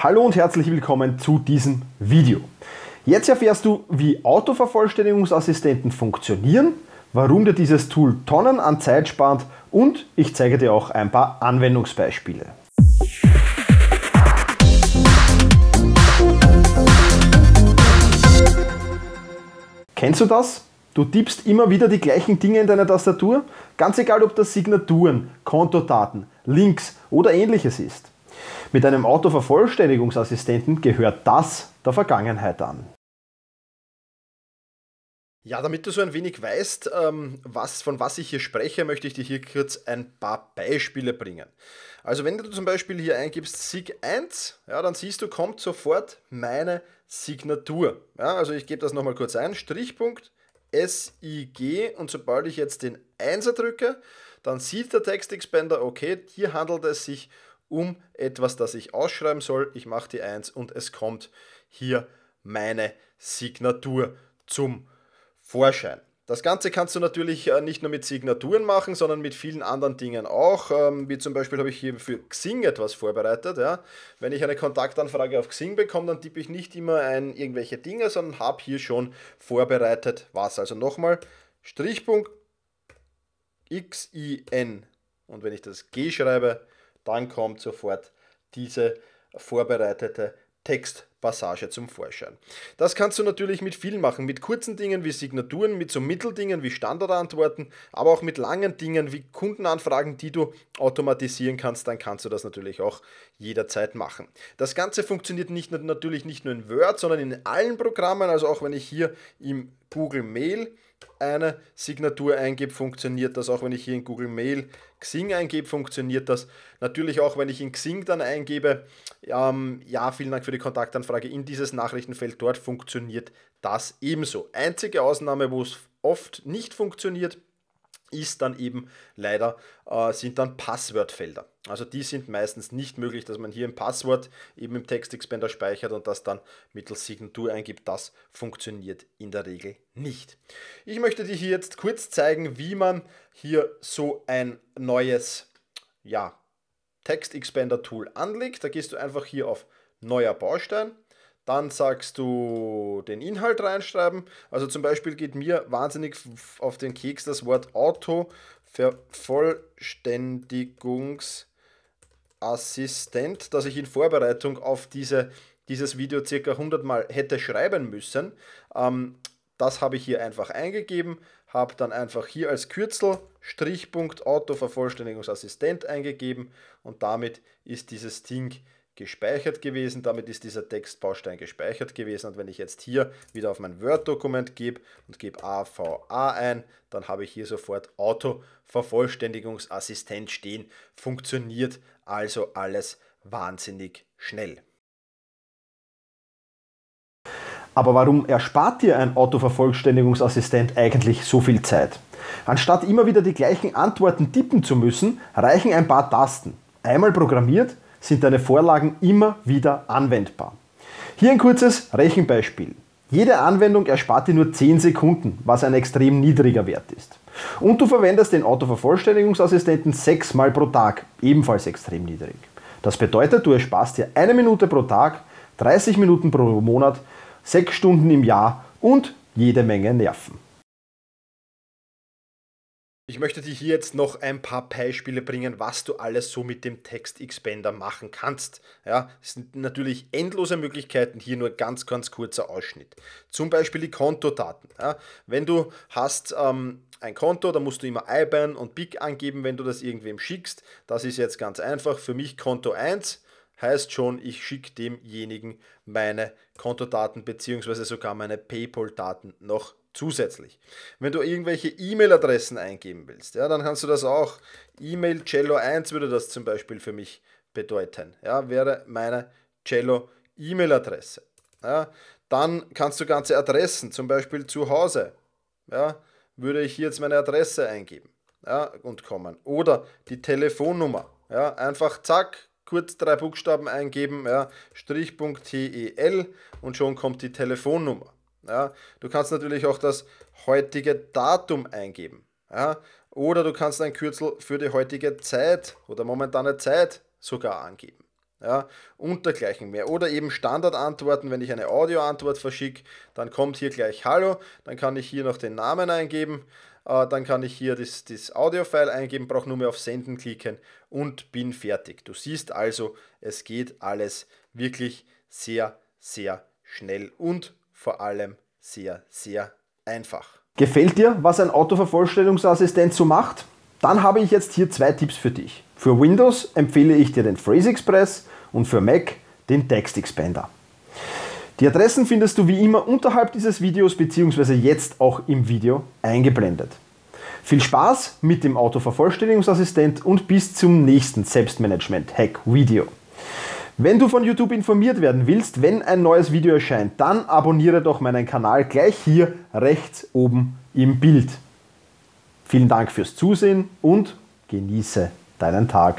Hallo und herzlich willkommen zu diesem Video. Jetzt erfährst du, wie Autovervollständigungsassistenten funktionieren, warum dir dieses Tool Tonnen an Zeit spart und ich zeige dir auch ein paar Anwendungsbeispiele. Kennst du das? Du tippst immer wieder die gleichen Dinge in deiner Tastatur, ganz egal ob das Signaturen, Kontodaten, Links oder ähnliches ist. Mit einem Autovervollständigungsassistenten gehört das der Vergangenheit an. Ja, damit du so ein wenig weißt, ähm, was, von was ich hier spreche, möchte ich dir hier kurz ein paar Beispiele bringen. Also wenn du zum Beispiel hier eingibst SIG 1, ja, dann siehst du, kommt sofort meine Signatur. Ja, also ich gebe das nochmal kurz ein, Strichpunkt SIG und sobald ich jetzt den 1er drücke, dann sieht der Textexpander, okay, hier handelt es sich um etwas, das ich ausschreiben soll. Ich mache die 1 und es kommt hier meine Signatur zum Vorschein. Das Ganze kannst du natürlich äh, nicht nur mit Signaturen machen, sondern mit vielen anderen Dingen auch. Ähm, wie zum Beispiel habe ich hier für Xing etwas vorbereitet. Wenn ich eine Kontaktanfrage auf Xing bekomme, dann tippe ich nicht immer ein irgendwelche Dinge, sondern habe hier schon vorbereitet was. Also nochmal Strichpunkt X I N Und wenn ich das G schreibe, dann kommt sofort diese vorbereitete Textpassage zum Vorschein. Das kannst du natürlich mit viel machen, mit kurzen Dingen wie Signaturen, mit so Mitteldingen wie Standardantworten, aber auch mit langen Dingen wie Kundenanfragen, die du automatisieren kannst, dann kannst du das natürlich auch jederzeit machen. Das Ganze funktioniert nicht, natürlich nicht nur in Word, sondern in allen Programmen, also auch wenn ich hier im Google Mail eine Signatur eingebe, funktioniert das. Auch wenn ich hier in Google Mail Xing eingebe, funktioniert das. Natürlich auch, wenn ich in Xing dann eingebe, ähm, ja, vielen Dank für die Kontaktanfrage in dieses Nachrichtenfeld dort, funktioniert das ebenso. Einzige Ausnahme, wo es oft nicht funktioniert, ist dann eben leider, äh, sind dann Passwortfelder. Also die sind meistens nicht möglich, dass man hier ein Passwort eben im Text-Expander speichert und das dann mittels Signatur eingibt. Das funktioniert in der Regel nicht. Ich möchte dir hier jetzt kurz zeigen, wie man hier so ein neues ja, Text-Expander-Tool anlegt. Da gehst du einfach hier auf Neuer Baustein dann sagst du den Inhalt reinschreiben. Also zum Beispiel geht mir wahnsinnig auf den Keks das Wort Auto Vervollständigungsassistent, dass ich in Vorbereitung auf diese, dieses Video circa 100 Mal hätte schreiben müssen. Ähm, das habe ich hier einfach eingegeben, habe dann einfach hier als Kürzel Strichpunkt Autovervollständigungsassistent eingegeben und damit ist dieses Ding gespeichert gewesen. Damit ist dieser Textbaustein gespeichert gewesen. Und wenn ich jetzt hier wieder auf mein Word-Dokument gebe und gebe AVA ein, dann habe ich hier sofort Auto-Vervollständigungsassistent stehen. Funktioniert also alles wahnsinnig schnell. Aber warum erspart dir ein Autovervollständigungsassistent eigentlich so viel Zeit? Anstatt immer wieder die gleichen Antworten tippen zu müssen, reichen ein paar Tasten. Einmal programmiert sind deine Vorlagen immer wieder anwendbar. Hier ein kurzes Rechenbeispiel. Jede Anwendung erspart dir nur 10 Sekunden, was ein extrem niedriger Wert ist. Und du verwendest den Autovervollständigungsassistenten 6 Mal pro Tag, ebenfalls extrem niedrig. Das bedeutet, du ersparst dir eine Minute pro Tag, 30 Minuten pro Monat, 6 Stunden im Jahr und jede Menge Nerven. Ich möchte dir hier jetzt noch ein paar Beispiele bringen, was du alles so mit dem Text-Expander machen kannst. Ja, es sind natürlich endlose Möglichkeiten, hier nur ganz, ganz kurzer Ausschnitt. Zum Beispiel die Kontodaten. Ja, wenn du hast ähm, ein Konto, da musst du immer IBAN und BIC angeben, wenn du das irgendwem schickst. Das ist jetzt ganz einfach. Für mich Konto 1 heißt schon, ich schicke demjenigen meine Kontodaten bzw. sogar meine PayPal-Daten noch Zusätzlich. Wenn du irgendwelche E-Mail-Adressen eingeben willst, ja, dann kannst du das auch. E-Mail Cello 1 würde das zum Beispiel für mich bedeuten. Ja, wäre meine Cello E-Mail-Adresse. Ja, dann kannst du ganze Adressen, zum Beispiel zu Hause. Ja, würde ich hier jetzt meine Adresse eingeben ja, und kommen. Oder die Telefonnummer. Ja, einfach zack, kurz drei Buchstaben eingeben, ja, strich.tel und schon kommt die Telefonnummer. Ja, du kannst natürlich auch das heutige Datum eingeben. Ja, oder du kannst ein Kürzel für die heutige Zeit oder momentane Zeit sogar angeben. Ja, und dergleichen mehr. Oder eben Standardantworten, wenn ich eine Audioantwort verschicke, dann kommt hier gleich Hallo, dann kann ich hier noch den Namen eingeben, äh, dann kann ich hier das, das Audio-File eingeben, brauche nur mehr auf Senden klicken und bin fertig. Du siehst also, es geht alles wirklich sehr, sehr schnell und vor allem sehr, sehr einfach. Gefällt dir, was ein Autovervollständigungsassistent so macht? Dann habe ich jetzt hier zwei Tipps für dich. Für Windows empfehle ich dir den Phrase Express und für Mac den Text Expander. Die Adressen findest du wie immer unterhalb dieses Videos bzw. jetzt auch im Video eingeblendet. Viel Spaß mit dem Autovervollständigungsassistent und bis zum nächsten Selbstmanagement-Hack-Video. Wenn du von YouTube informiert werden willst, wenn ein neues Video erscheint, dann abonniere doch meinen Kanal gleich hier rechts oben im Bild. Vielen Dank fürs Zusehen und genieße deinen Tag.